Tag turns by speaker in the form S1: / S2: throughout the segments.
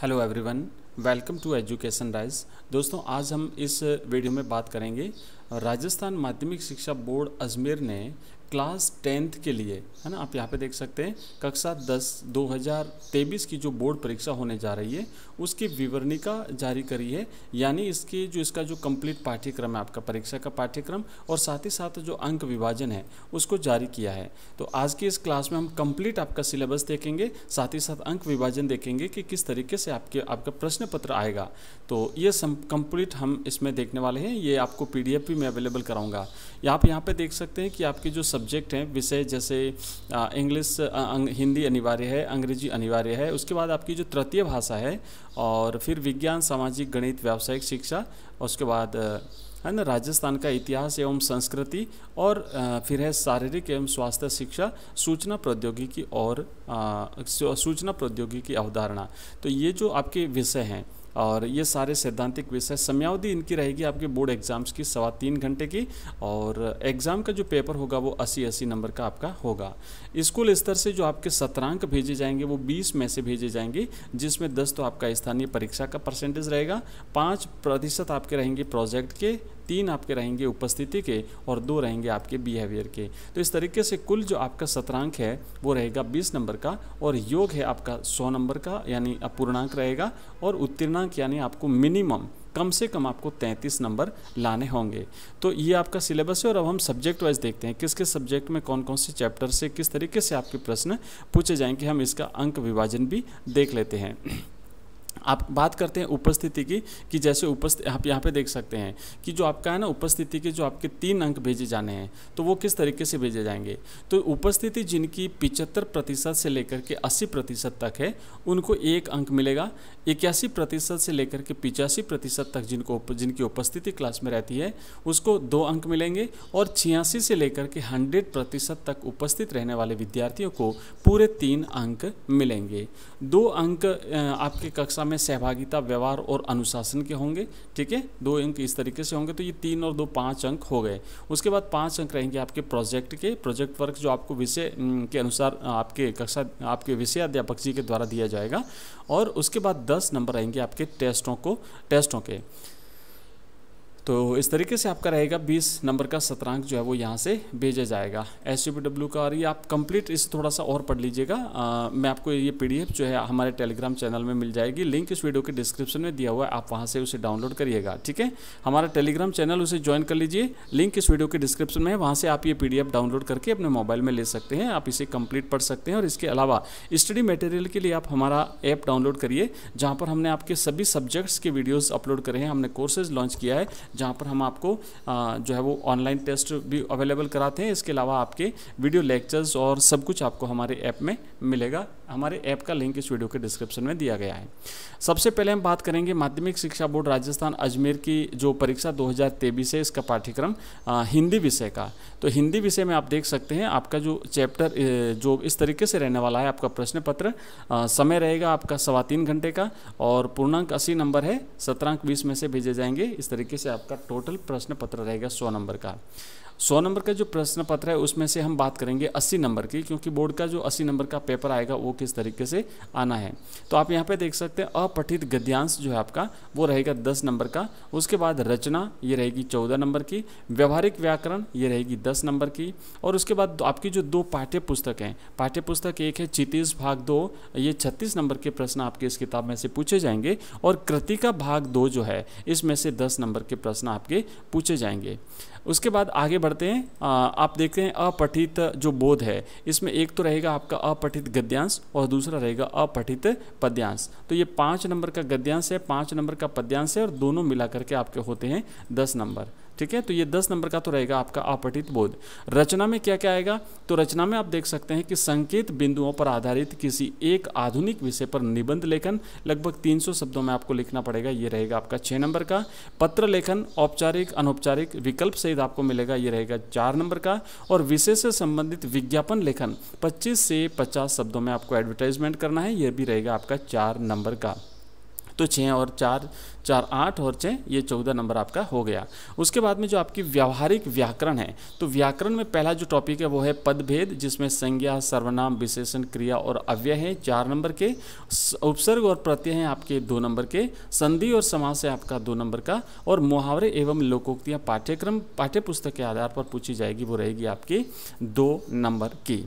S1: hello everyone welcome to education rise दोस्तों आज हम इस वीडियो में बात करेंगे राजस्थान माध्यमिक शिक्षा बोर्ड अजमेर ने क्लास टेंथ के लिए है ना आप यहाँ पे देख सकते हैं कक्षा दस दो हज़ार तेईस की जो बोर्ड परीक्षा होने जा रही है उसकी विवरणिका जारी करी है यानी इसकी जो इसका जो कंप्लीट पाठ्यक्रम है आपका परीक्षा का पाठ्यक्रम और साथ ही साथ जो अंक विभाजन है उसको जारी किया है तो आज की इस क्लास में हम कंप्लीट आपका सिलेबस देखेंगे साथ ही साथ अंक विभाजन देखेंगे कि किस तरीके से आपके आपका प्रश्न पत्र आएगा तो ये कंप्लीट हम इसमें देखने वाले हैं ये आपको पी भी मैं अवेलेबल कराऊँगा आप यहाँ पे देख सकते हैं कि आपके जो सब्जेक्ट हैं विषय जैसे इंग्लिश हिंदी अनिवार्य है अंग्रेजी अनिवार्य है उसके बाद आपकी जो तृतीय भाषा है और फिर विज्ञान सामाजिक गणित व्यावसायिक शिक्षा उसके बाद है ना राजस्थान का इतिहास एवं संस्कृति और फिर है शारीरिक एवं स्वास्थ्य शिक्षा सूचना प्रौद्योगिकी और सूचना प्रौद्योगिकी अवधारणा तो ये जो आपके विषय हैं और ये सारे सैद्धांतिक विषय समयावधि इनकी रहेगी आपके बोर्ड एग्जाम्स की सवा तीन घंटे की और एग्ज़ाम का जो पेपर होगा वो अस्सी अस्सी नंबर का आपका होगा स्कूल स्तर से जो आपके सत्रांक भेजे जाएंगे वो बीस में से भेजे जाएंगे जिसमें दस तो आपका स्थानीय परीक्षा का परसेंटेज रहेगा पाँच प्रतिशत आपके रहेंगे प्रोजेक्ट के तीन आपके रहेंगे उपस्थिति के और दो रहेंगे आपके बिहेवियर के तो इस तरीके से कुल जो आपका सत्रांक है वो रहेगा बीस नंबर का और योग है आपका सौ नंबर का यानी अपूर्णांक रहेगा और उत्तीर्णांक यानी आपको मिनिमम कम से कम आपको 33 नंबर लाने होंगे तो ये आपका सिलेबस है और अब हम सब्जेक्ट वाइज देखते हैं किस किस सब्जेक्ट में कौन कौन से चैप्टर से किस तरीके से आपके प्रश्न पूछे जाएंगे हम इसका अंक विभाजन भी देख लेते हैं आप बात करते हैं उपस्थिति की कि जैसे उपस्थिति आप यहाँ पे देख सकते हैं कि जो आपका है ना उपस्थिति के जो आपके तीन अंक भेजे जाने हैं तो वो किस तरीके से भेजे जाएंगे तो उपस्थिति जिनकी पिचहत्तर प्रतिशत से लेकर के अस्सी प्रतिशत तक है उनको एक अंक मिलेगा इक्यासी प्रतिशत से लेकर के पिचासी प्रतिशत तक जिनको जिनकी उपस्थिति क्लास में रहती है उसको दो अंक मिलेंगे और छियासी से लेकर के हंड्रेड प्रतिशत तक उपस्थित रहने वाले विद्यार्थियों को पूरे तीन अंक मिलेंगे दो अंक आपके कक्षा में में सहभागिता व्यवहार और अनुशासन के होंगे ठीक है दो अंक इस तरीके से होंगे तो ये तीन और दो पांच अंक हो गए उसके बाद पांच अंक रहेंगे आपके प्रोजेक्ट के प्रोजेक्ट वर्क जो आपको विषय के अनुसार आपके कक्षा आपके विषय अध्यापक जी के द्वारा दिया जाएगा और उसके बाद दस नंबर रहेंगे आपके टेस्टों को टेस्टों के तो इस तरीके से आपका रहेगा 20 नंबर का सत्रांक जो है वो यहाँ से भेजा जाएगा एस डब्ल्यू का और ये आप कंप्लीट इसे थोड़ा सा और पढ़ लीजिएगा मैं आपको ये पीडीएफ जो है हमारे टेलीग्राम चैनल में मिल जाएगी लिंक इस वीडियो के डिस्क्रिप्शन में दिया हुआ है आप वहाँ से उसे डाउनलोड करिएगा ठीक है हमारा टेलीग्राम चैनल उसे ज्वाइन कर लीजिए लिंक इस वीडियो के डिस्क्रिप्शन में है वहाँ से आप ये पी डाउनलोड करके अपने मोबाइल में ले सकते हैं आप इसे कंप्लीट पढ़ सकते हैं और इसके अलावा स्टडी मटेरियल के लिए आप हमारा ऐप डाउनलोड करिए जहाँ पर हमने आपके सभी सब्जेक्ट्स के वीडियोज़ अपलोड करे हैं हमने कोर्सेज लॉन्च किया है जहाँ पर हम आपको जो है वो ऑनलाइन टेस्ट भी अवेलेबल कराते हैं इसके अलावा आपके वीडियो लेक्चर्स और सब कुछ आपको हमारे ऐप में मिलेगा हमारे ऐप का लिंक इस वीडियो के डिस्क्रिप्शन में दिया गया है सबसे पहले हम बात करेंगे माध्यमिक शिक्षा बोर्ड राजस्थान अजमेर की जो परीक्षा 2023 है इसका पाठ्यक्रम हिंदी विषय का तो हिंदी विषय में आप देख सकते हैं आपका जो चैप्टर जो इस तरीके से रहने वाला है आपका प्रश्न पत्र समय रहेगा आपका सवा तीन घंटे का और पूर्णांक अस्सी नंबर है सत्रांक बीस में से भेजे जाएंगे इस तरीके से आपका टोटल प्रश्न पत्र रहेगा सौ नंबर का सौ नंबर का जो प्रश्न पत्र है उसमें से हम बात करेंगे अस्सी नंबर की क्योंकि बोर्ड का जो अस्सी नंबर का पेपर आएगा वो किस तरीके से आना है तो आप यहाँ पे देख सकते हैं अपठित गद्यांश जो है आपका वो रहेगा दस नंबर का उसके बाद रचना ये रहेगी चौदह नंबर की व्यवहारिक व्याकरण ये रहेगी दस नंबर की और उसके बाद आपकी जो दो पाठ्य पुस्तक हैं पाठ्य पुस्तक एक है चितीस भाग दो ये छत्तीस नंबर के प्रश्न आपके इस किताब में से पूछे जाएंगे और कृतिका भाग दो जो है इसमें से दस नंबर के प्रश्न आपके पूछे जाएंगे उसके बाद आगे बढ़ते हैं आ, आप देखते हैं अपठित जो बोध है इसमें एक तो रहेगा आपका अपठित गद्यांश और दूसरा रहेगा अपठित पद्यांश तो ये पाँच नंबर का गद्यांश है पाँच नंबर का पद्यांश है और दोनों मिला करके आपके होते हैं दस नंबर ठीक है तो ये दस नंबर का तो रहेगा आपका अपटित बोध रचना में क्या क्या आएगा तो रचना में आप देख सकते हैं कि संकेत बिंदुओं पर आधारित किसी एक आधुनिक विषय पर निबंध लेखन लगभग 300 शब्दों में आपको लिखना पड़ेगा ये रहेगा आपका छः नंबर का पत्र लेखन औपचारिक अनौपचारिक विकल्प सहित आपको मिलेगा ये रहेगा चार नंबर का और विषय से संबंधित विज्ञापन लेखन पच्चीस से पचास शब्दों में आपको एडवर्टाइजमेंट करना है यह भी रहेगा आपका चार नंबर का तो छः और चार चार आठ और छः ये चौदह नंबर आपका हो गया उसके बाद में जो आपकी व्यावहारिक व्याकरण है तो व्याकरण में पहला जो टॉपिक है वो है पदभेद जिसमें संज्ञा सर्वनाम विशेषण क्रिया और अव्यय है चार नंबर के उपसर्ग और प्रत्यय हैं आपके दो नंबर के संधि और समास है आपका दो नंबर का और मुहावरे एवं लोकोक्तियाँ पाठ्यक्रम पाठ्यपुस्तक के आधार पर पूछी जाएगी वो रहेगी आपकी दो नंबर की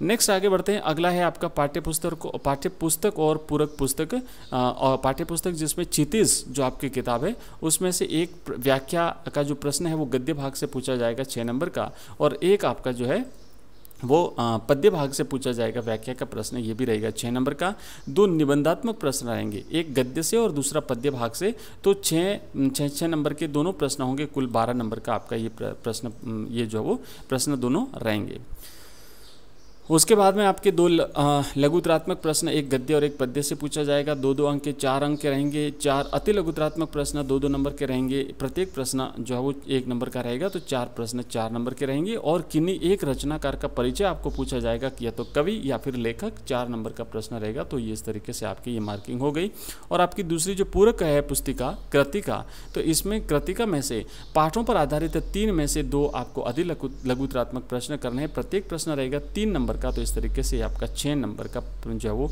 S1: नेक्स्ट आगे बढ़ते हैं अगला है आपका पाठ्य पुस्तक पाठ्य पुस्तक और पूरक पुस्तक और पाठ्य पुस्तक जिसमें चितिज जो आपकी किताब है उसमें से एक व्याख्या का जो प्रश्न है वो गद्य भाग से पूछा जाएगा छः नंबर का और एक आपका जो है वो पद्य भाग से पूछा जाएगा व्याख्या का प्रश्न ये भी रहेगा छः नंबर का दो निबंधात्मक प्रश्न रहेंगे एक गद्य से और दूसरा पद्य भाग से तो छः छः छः नंबर के दोनों प्रश्न होंगे कुल बारह नंबर का आपका ये प्रश्न ये जो है वो प्रश्न दोनों रहेंगे उसके बाद में आपके दो लघुतरात्मक प्रश्न एक गद्य और एक पद्य से पूछा जाएगा दो दो अंक के चार अंक के रहेंगे चार अति लघुतरात्मक प्रश्न दो दो नंबर के रहेंगे प्रत्येक प्रश्न जो है वो एक नंबर का रहेगा तो चार प्रश्न चार नंबर के रहेंगे और किन्नी एक रचनाकार का परिचय आपको पूछा जाएगा कि या तो कवि या फिर लेखक चार नंबर का प्रश्न रहेगा तो ये इस तरीके से आपकी ये मार्किंग हो गई और आपकी दूसरी जो पूरक है पुस्तिका कृतिका तो इसमें कृतिका में से पाठों पर आधारित तीन में से दो आपको अति लघुतरात्मक प्रश्न करने हैं प्रत्येक प्रश्न रहेगा तीन नंबर का तो इस तरीके से आपका छः नंबर का जो है वो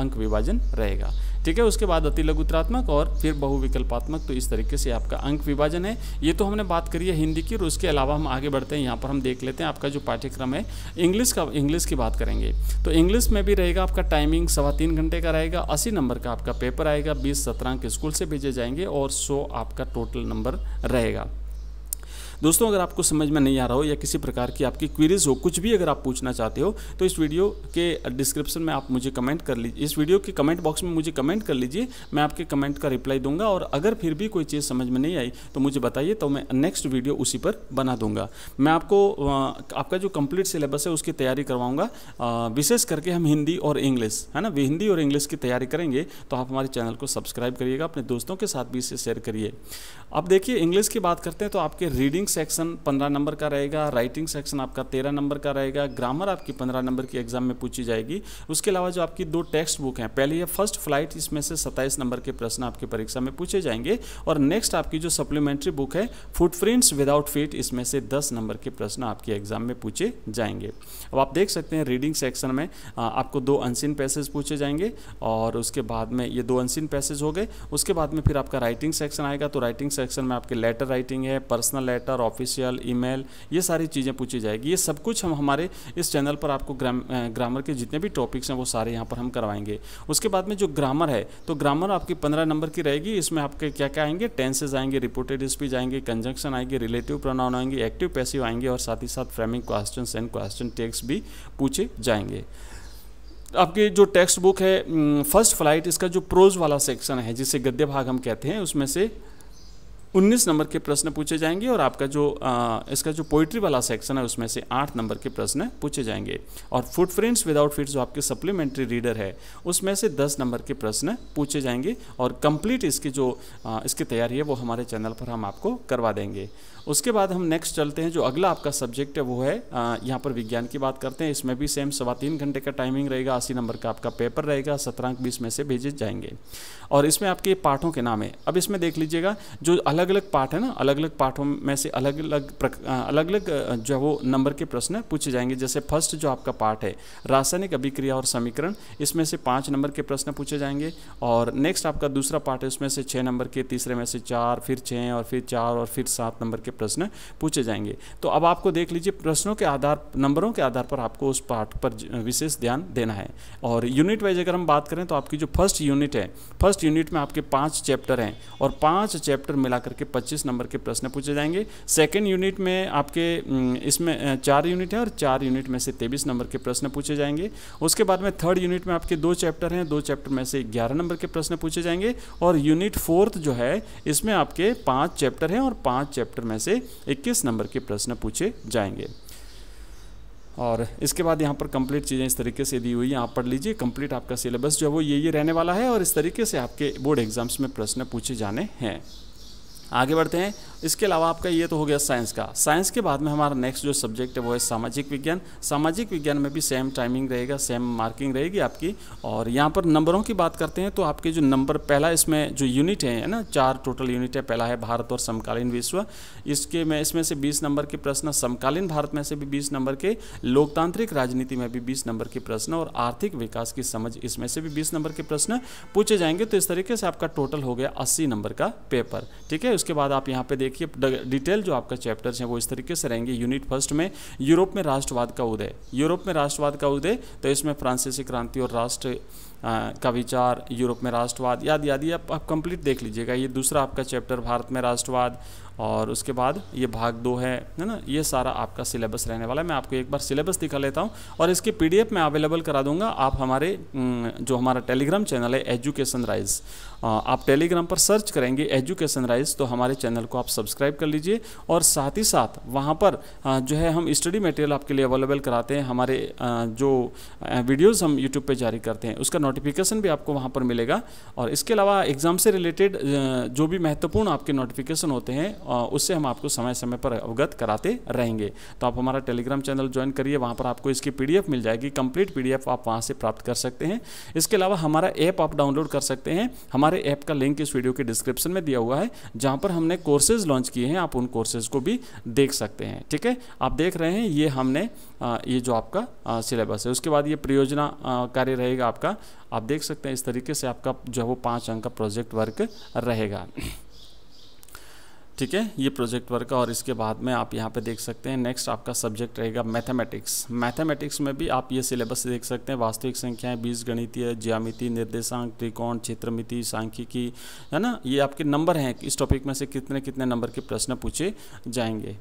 S1: अंक विभाजन रहेगा ठीक है उसके बाद अति लघुत्रात्मक और फिर बहुविकल्पात्मक तो इस तरीके से आपका अंक विभाजन है ये तो हमने बात करी है हिंदी की और उसके अलावा हम आगे बढ़ते हैं यहाँ पर हम देख लेते हैं आपका जो पाठ्यक्रम है इंग्लिश का इंग्लिश की बात करेंगे तो इंग्लिश में भी रहेगा आपका टाइमिंग सवा तीन घंटे का रहेगा अस्सी नंबर का आपका पेपर आएगा बीस सत्रह अंक स्कूल से भेजे जाएंगे और सौ आपका टोटल नंबर रहेगा दोस्तों अगर आपको समझ में नहीं आ रहा हो या किसी प्रकार की आपकी क्वेरीज हो कुछ भी अगर आप पूछना चाहते हो तो इस वीडियो के डिस्क्रिप्शन में आप मुझे कमेंट कर लीजिए इस वीडियो के कमेंट बॉक्स में मुझे कमेंट कर लीजिए मैं आपके कमेंट का रिप्लाई दूंगा और अगर फिर भी कोई चीज़ समझ में नहीं आई तो मुझे बताइए तो मैं नेक्स्ट वीडियो उसी पर बना दूंगा मैं आपको आपका जो कंप्लीट सिलेबस है उसकी तैयारी करवाऊंगा विशेष करके हम हिंदी और इंग्लिश है ना हिंदी और इंग्लिश की तैयारी करेंगे तो आप हमारे चैनल को सब्सक्राइब करिएगा अपने दोस्तों के साथ भी इसे शेयर करिए अब देखिए इंग्लिश की बात करते हैं तो आपके रीडिंग्स सेक्शन पंद्रह नंबर का रहेगा राइटिंग सेक्शन आपका तेरह नंबर का रहेगा ग्रामर आपकी पंद्रह नंबर की एग्जाम में पूछी जाएगी उसके अलावा जो आपकी दो टेक्स्ट बुक हैं पहले है फर्स्ट फ्लाइट इसमें से सत्ताईस नंबर के प्रश्न आपकी परीक्षा में पूछे जाएंगे और नेक्स्ट आपकी जो सप्लीमेंट्री बुक है फुटप्रिंट्स विदाउट फिट इसमें से दस नंबर के प्रश्न आपके एग्जाम में पूछे जाएंगे अब आप देख सकते हैं रीडिंग सेक्शन में आपको दो अनसिन पैसेज पूछे जाएंगे और उसके बाद में ये दो अनसिन पैसेज हो गए उसके बाद में फिर आपका राइटिंग सेक्शन आएगा तो राइटिंग सेक्शन में आपके लेटर राइटिंग है पर्सनल लेटर ऑफिशियल ईमेल ये सारी चीज़ें पूछी जाएगी ये सब कुछ हम हमारे इस चैनल पर आपको ग्राम ग्रामर के जितने भी टॉपिक्स हैं वो सारे यहाँ पर हम करवाएंगे उसके बाद में जो ग्रामर है तो ग्रामर आपकी पंद्रह नंबर की रहेगी इसमें आपके क्या क्या आएंगे टेंसेज आएंगे रिपोर्टेड स्पीच आएंगे कंजंक्शन आएंगे रिलेटिव प्रोनाउन आएंगे एक्टिव पैसिव आएंगे और साथ ही साथ framing question and question tags भी पूछे जाएंगे आपकी जो टेक्स्ट बुक है फर्स्ट फ्लाइट इसका जो प्रोज वाला सेक्शन है जिसे गद्य भाग हम कहते हैं उसमें से 19 नंबर के प्रश्न पूछे जाएंगे और आपका जो आ, इसका जो पोइट्री वाला सेक्शन है उसमें से आठ नंबर के प्रश्न पूछे जाएंगे और फूड फ्रेंड्स विदाउट फिट जो आपके सप्लीमेंट्री रीडर है उसमें से दस नंबर के प्रश्न पूछे जाएंगे और कंप्लीट इसकी जो आ, इसकी तैयारी है वो हमारे चैनल पर हम आपको करवा देंगे उसके बाद हम नेक्स्ट चलते हैं जो अगला आपका सब्जेक्ट है वो है यहाँ पर विज्ञान की बात करते हैं इसमें भी सेम सवा तीन घंटे का टाइमिंग रहेगा अस्सी नंबर का आपका पेपर रहेगा सत्रह बीस में से भेजे जाएंगे और इसमें आपके पाठों के नाम है अब इसमें देख लीजिएगा जो अलग अलग अलग पार्ट है ना अलग अलग पार्टों में से अलग अलग अलग अलग जो है वो नंबर के प्रश्न पूछे जाएंगे जैसे फर्स्ट जो आपका पार्ट है रासायनिक अभिक्रिया और समीकरण इसमें से पाँच नंबर के प्रश्न पूछे जाएंगे और नेक्स्ट आपका दूसरा पार्ट है उसमें से छः नंबर के तीसरे में से चार फिर छः और फिर चार और फिर सात नंबर के प्रश्न पूछे जाएंगे तो अब आपको देख लीजिए प्रश्नों के आधार नंबरों के आधार पर आपको उस पार्ट पर विशेष ध्यान देना है और यूनिट वाइज अगर हम बात करें तो आपकी जो फर्स्ट यूनिट है फर्स्ट यूनिट में आपके पाँच चैप्टर हैं और पाँच चैप्टर मिलाकर करके 25 नंबर के प्रश्न पूछे जाएंगे सेकेंड यूनिट में आपके इसमें चार यूनिट है और चार यूनिट में से तेईस नंबर के प्रश्न पूछे जाएंगे उसके बाद में थर्ड यूनिट में आपके दो चैप्टर हैं दो चैप्टर में से ग्यारह नंबर के प्रश्न पूछे जाएंगे और यूनिट फोर्थ जो है इसमें आपके पाँच चैप्टर हैं और पाँच चैप्टर में से इक्कीस नंबर के प्रश्न पूछे जाएंगे और इसके बाद यहाँ पर कंप्लीट चीज़ें इस तरीके से दी हुई हैं आप पढ़ लीजिए कंप्लीट आपका सिलेबस जो है वो ये ये रहने वाला है और इस तरीके से आपके बोर्ड एग्जाम्स में प्रश्न पूछे जाने हैं आगे बढ़ते हैं इसके अलावा आपका ये तो हो गया साइंस का साइंस के बाद में हमारा नेक्स्ट जो सब्जेक्ट है वो है सामाजिक विज्ञान सामाजिक विज्ञान में भी सेम टाइमिंग रहेगा सेम मार्किंग रहेगी आपकी और यहाँ पर नंबरों की बात करते हैं तो आपके जो नंबर पहला इसमें जो यूनिट है ना चार टोटल यूनिट है पहला है भारत और समकालीन विश्व इसके में इसमें से बीस नंबर के प्रश्न समकालीन भारत में से भी बीस नंबर के लोकतांत्रिक राजनीति में भी बीस नंबर के प्रश्न और आर्थिक विकास की समझ इसमें से भी बीस नंबर के प्रश्न पूछे जाएंगे तो इस तरीके से आपका टोटल हो गया अस्सी नंबर का पेपर ठीक है उसके बाद आप यहाँ पे देखिए डिटेल जो आपका चैप्टर्स हैं वो इस तरीके से रहेंगे यूनिट फर्स्ट में यूरोप में राष्ट्रवाद का उदय यूरोप में राष्ट्रवाद का उदय तो इसमें फ्रांसीसी क्रांति और राष्ट्र का विचार यूरोप में राष्ट्रवाद याद याद ये आप, कंप्लीट देख लीजिएगा ये दूसरा आपका चैप्टर भारत में राष्ट्रवाद और उसके बाद ये भाग दो है है ना ये सारा आपका सिलेबस रहने वाला है मैं आपको एक बार सिलेबस दिखा लेता हूँ और इसके पी मैं अवेलेबल करा दूंगा आप हमारे जो हमारा टेलीग्राम चैनल है एजुकेशन राइज आप टेलीग्राम पर सर्च करेंगे एजुकेशन राइज तो हमारे चैनल को आप सब्सक्राइब कर लीजिए और साथ ही साथ वहाँ पर जो है हम स्टडी मटेरियल आपके लिए अवेलेबल कराते हैं हमारे जो वीडियोस हम यूट्यूब पे जारी करते हैं उसका नोटिफिकेशन भी आपको वहाँ पर मिलेगा और इसके अलावा एग्ज़ाम से रिलेटेड जो भी महत्वपूर्ण आपके नोटिफिकेशन होते हैं उससे हम आपको समय समय पर अवगत कराते रहेंगे तो आप हमारा टेलीग्राम चैनल ज्वाइन करिए वहाँ पर आपको इसकी पी मिल जाएगी कंप्लीट पी आप वहाँ से प्राप्त कर सकते हैं इसके अलावा हमारा ऐप आप डाउनलोड कर सकते हैं हमारे ऐप का लिंक इस वीडियो के डिस्क्रिप्शन में दिया हुआ है जहाँ पर हमने कोर्सेज लॉन्च किए हैं आप उन कोर्सेज को भी देख सकते हैं ठीक है आप देख रहे हैं ये हमने ये जो आपका सिलेबस है उसके बाद ये परियोजना कार्य रहेगा आपका आप देख सकते हैं इस तरीके से आपका जो है वो पाँच अंक का प्रोजेक्ट वर्क रहेगा ठीक है ये प्रोजेक्ट वर्क है और इसके बाद में आप यहाँ पे देख सकते हैं नेक्स्ट आपका सब्जेक्ट रहेगा मैथमेटिक्स मैथमेटिक्स में भी आप ये सिलेबस देख सकते हैं वास्तविक संख्याएं बीज गणितीय ज्यामिति निर्देशांक त्रिकोण क्षेत्रमिति सांख्यिकी है ना ये आपके नंबर हैं इस टॉपिक में से कितने कितने नंबर के प्रश्न पूछे जाएंगे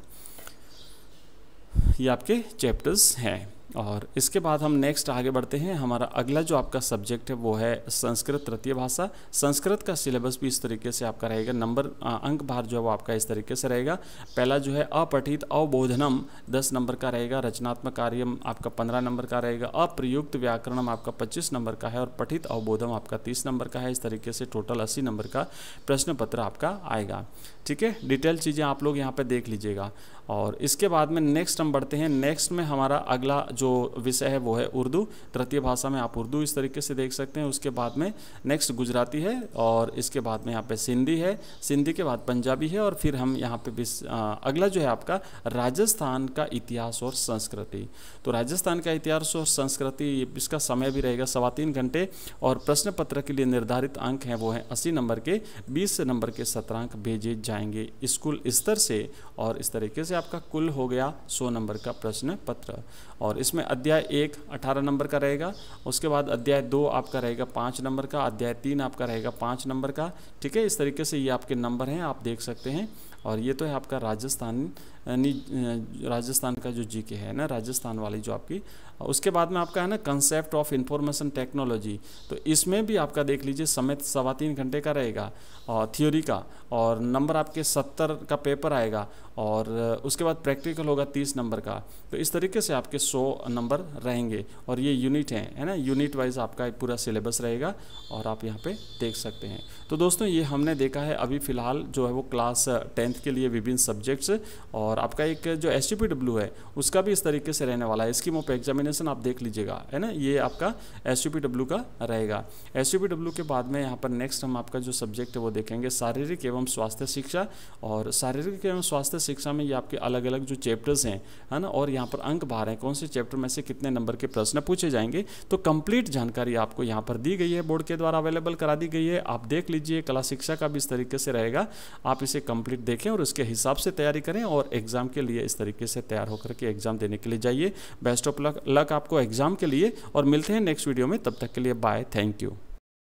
S1: ये आपके चैप्टर्स हैं और इसके बाद हम नेक्स्ट आगे बढ़ते हैं हमारा अगला जो आपका सब्जेक्ट है वो है संस्कृत तृतीय भाषा संस्कृत का सिलेबस भी इस तरीके से आपका रहेगा नंबर अंक भार जो है वो आपका इस तरीके से रहेगा पहला जो है अपठित अवबोधनम दस नंबर का रहेगा रचनात्मक कार्यम आपका पंद्रह नंबर का रहेगा अप्रयुक्त व्याकरणम आपका पच्चीस नंबर का है और पठित अवबोधम आपका तीस नंबर का है इस तरीके से टोटल अस्सी नंबर का प्रश्न पत्र आपका आएगा ठीक है डिटेल चीज़ें आप लोग यहाँ पे देख लीजिएगा और इसके बाद में नेक्स्ट हम बढ़ते हैं नेक्स्ट में हमारा अगला जो विषय है वो है उर्दू तृतीय भाषा में आप उर्दू इस तरीके से देख सकते हैं उसके बाद में नेक्स्ट गुजराती है और इसके बाद में यहाँ पे सिंधी है सिंधी के बाद पंजाबी है और फिर हम यहाँ पे अगला जो है आपका राजस्थान का इतिहास और संस्कृति तो राजस्थान का इतिहास और संस्कृति इसका समय भी रहेगा सवा तीन घंटे और प्रश्न पत्र के लिए निर्धारित अंक हैं वो हैं अस्सी नंबर के बीस नंबर के सत्रांक भेजे जा जाएंगे स्कूल स्तर से और इस तरीके से आपका कुल हो गया 100 नंबर का प्रश्न पत्र और इसमें अध्याय एक अठारह नंबर का रहेगा उसके बाद अध्याय दो आपका रहेगा पाँच नंबर का अध्याय तीन आपका रहेगा पाँच नंबर का ठीक है इस तरीके से ये आपके नंबर हैं आप देख सकते हैं और ये तो है आपका राजस्थान राजस्थान का जो जी के है ना राजस्थान वाली जो आपकी उसके बाद में आपका है ना कंसेप्ट ऑफ इंफॉर्मेशन टेक्नोलॉजी तो इसमें भी आपका देख लीजिए समय सवा तीन घंटे का रहेगा और थ्योरी का और नंबर आपके सत्तर का पेपर आएगा और उसके बाद प्रैक्टिकल होगा तीस नंबर का तो इस तरीके से आपके सौ नंबर रहेंगे और ये यूनिट हैं है ना यूनिट वाइज आपका पूरा सिलेबस रहेगा और आप यहाँ पर देख सकते हैं तो दोस्तों ये हमने देखा है अभी फ़िलहाल जो है वो क्लास टेंथ टेंथ के लिए विभिन्न सब्जेक्ट्स और आपका एक जो एस है उसका भी इस तरीके से रहने वाला है इसकी मोप एग्जामिनेशन आप देख लीजिएगा है ना ये आपका एस का रहेगा एस के बाद में यहाँ पर नेक्स्ट हम आपका जो सब्जेक्ट है वो देखेंगे शारीरिक एवं स्वास्थ्य शिक्षा और शारीरिक एवं स्वास्थ्य शिक्षा में ये आपके अलग अलग जो चैप्टर्स हैं है ना और यहाँ पर अंक बाहर हैं कौन से चैप्टर में से कितने नंबर के प्रश्न पूछे जाएंगे तो कंप्लीट जानकारी आपको यहाँ पर दी गई है बोर्ड के द्वारा अवेलेबल करा दी गई है आप देख लीजिए कला शिक्षा का भी इस तरीके से रहेगा आप इसे कंप्लीट देख देखें और उसके हिसाब से तैयारी करें और एग्ज़ाम के लिए इस तरीके से तैयार होकर के एग्ज़ाम देने के लिए जाइए बेस्ट ऑफ लक लक आपको एग्ज़ाम के लिए और मिलते हैं नेक्स्ट वीडियो में तब तक के लिए बाय थैंक यू